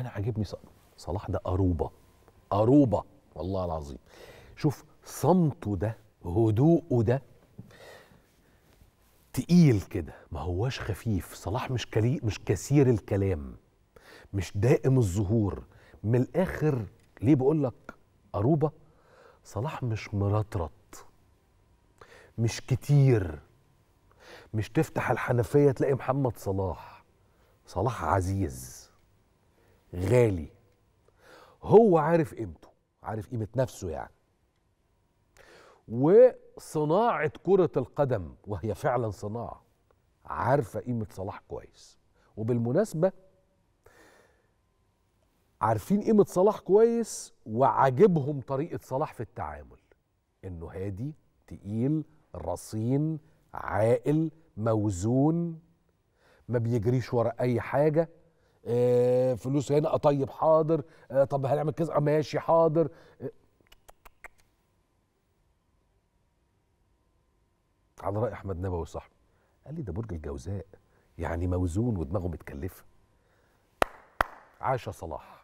انا عاجبني صلاح ده اروبه اروبه والله العظيم شوف صمته ده هدوءه ده تقيل كده ما هواش خفيف صلاح مش كلي مش كثير الكلام مش دائم الظهور من الاخر ليه بقول لك اروبه صلاح مش مرطرط مش كتير مش تفتح الحنفيه تلاقي محمد صلاح صلاح عزيز غالي هو عارف قيمته عارف قيمة نفسه يعني وصناعة كرة القدم وهي فعلا صناعة عارفة قيمة صلاح كويس وبالمناسبة عارفين قيمة صلاح كويس وعاجبهم طريقة صلاح في التعامل انه هادي تقيل رصين عاقل موزون ما بيجريش ورا اي حاجة آه، فلوس هنا آه، طيب حاضر آه، طب هنعمل كذا ماشي حاضر على راي احمد نبوي صاحبي قال لي ده برج الجوزاء يعني موزون ودماغه متكلفه عاش صلاح